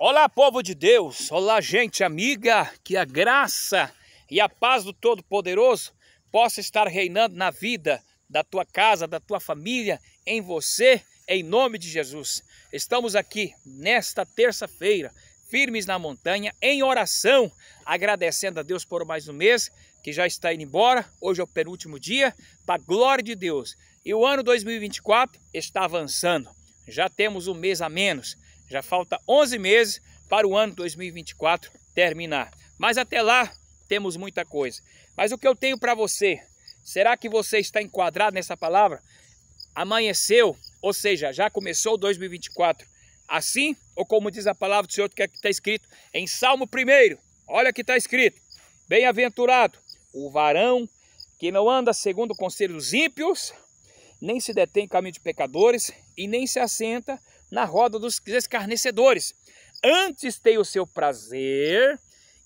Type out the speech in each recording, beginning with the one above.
Olá, povo de Deus! Olá, gente amiga! Que a graça e a paz do Todo-Poderoso possa estar reinando na vida da tua casa, da tua família, em você, em nome de Jesus. Estamos aqui nesta terça-feira, firmes na montanha, em oração, agradecendo a Deus por mais um mês que já está indo embora. Hoje é o penúltimo dia, para a glória de Deus. E o ano 2024 está avançando. Já temos um mês a menos já falta 11 meses para o ano 2024 terminar. Mas até lá temos muita coisa. Mas o que eu tenho para você? Será que você está enquadrado nessa palavra? Amanheceu, ou seja, já começou 2024 assim, ou como diz a palavra do Senhor, que é está escrito em Salmo 1, olha que está escrito: Bem-aventurado o varão que não anda segundo o conselho dos ímpios, nem se detém em caminho de pecadores e nem se assenta na roda dos escarnecedores. Antes tem o seu prazer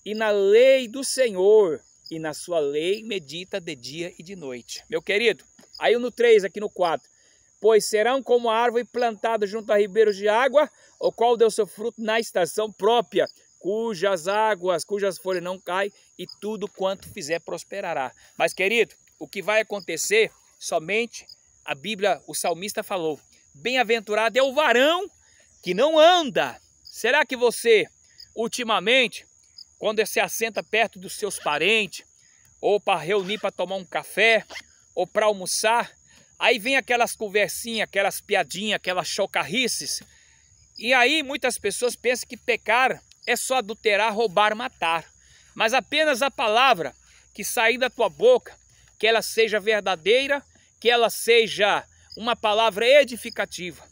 e na lei do Senhor, e na sua lei medita de dia e de noite. Meu querido, aí no 3, aqui no 4. Pois serão como a árvore plantada junto a ribeiros de água, o qual deu seu fruto na estação própria, cujas águas, cujas folhas não caem, e tudo quanto fizer prosperará. Mas, querido, o que vai acontecer, somente a Bíblia, o salmista falou, Bem-aventurado é o varão que não anda. Será que você, ultimamente, quando se assenta perto dos seus parentes, ou para reunir para tomar um café, ou para almoçar, aí vem aquelas conversinhas, aquelas piadinhas, aquelas chocarrices, e aí muitas pessoas pensam que pecar é só adulterar, roubar, matar. Mas apenas a palavra que sair da tua boca, que ela seja verdadeira, que ela seja uma palavra edificativa.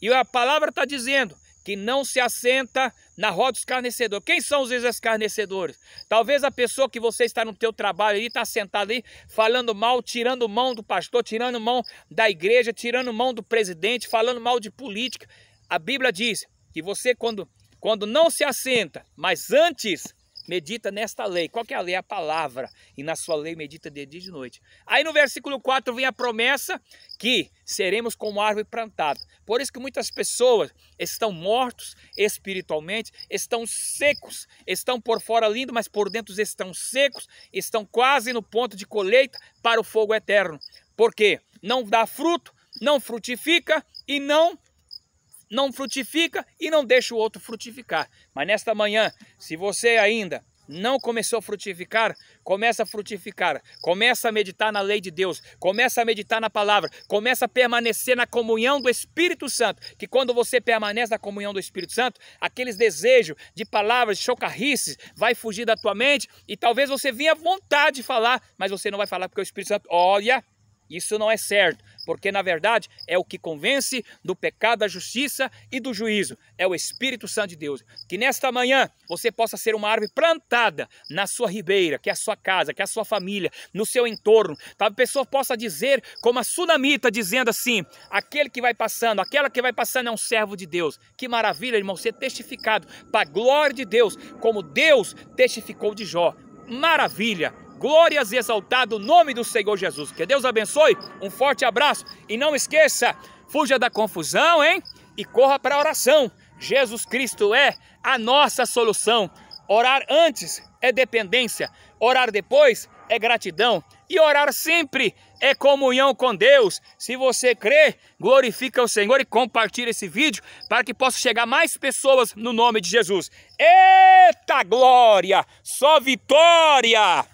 E a palavra está dizendo que não se assenta na roda do escarnecedor. Quem são os escarnecedores? Talvez a pessoa que você está no teu trabalho ali, está sentada ali, falando mal, tirando mão do pastor, tirando mão da igreja, tirando mão do presidente, falando mal de política. A Bíblia diz que você, quando, quando não se assenta, mas antes medita nesta lei. Qual que é a lei? A palavra. E na sua lei medita de dia e de noite. Aí no versículo 4 vem a promessa que seremos como árvore plantada. Por isso que muitas pessoas estão mortos espiritualmente, estão secos, estão por fora lindo, mas por dentro estão secos, estão quase no ponto de colheita para o fogo eterno. Por quê? Não dá fruto, não frutifica e não não frutifica e não deixa o outro frutificar. Mas nesta manhã, se você ainda não começou a frutificar, começa a frutificar, começa a meditar na lei de Deus, começa a meditar na palavra, começa a permanecer na comunhão do Espírito Santo, que quando você permanece na comunhão do Espírito Santo, aqueles desejos de palavras, de chocarrices, vai fugir da tua mente e talvez você venha à vontade de falar, mas você não vai falar porque o Espírito Santo, olha, isso não é certo porque na verdade é o que convence do pecado, da justiça e do juízo. É o Espírito Santo de Deus. Que nesta manhã você possa ser uma árvore plantada na sua ribeira, que é a sua casa, que é a sua família, no seu entorno. Tá? A pessoa possa dizer, como a sunamita, dizendo assim: aquele que vai passando, aquela que vai passando é um servo de Deus. Que maravilha, irmão, ser testificado para a glória de Deus, como Deus testificou de Jó. Maravilha! glórias e exaltado o nome do Senhor Jesus. Que Deus abençoe, um forte abraço e não esqueça, fuja da confusão, hein? E corra para a oração. Jesus Cristo é a nossa solução. Orar antes é dependência, orar depois é gratidão e orar sempre é comunhão com Deus. Se você crê, glorifica o Senhor e compartilhe esse vídeo para que possa chegar mais pessoas no nome de Jesus. Eita glória! Só vitória!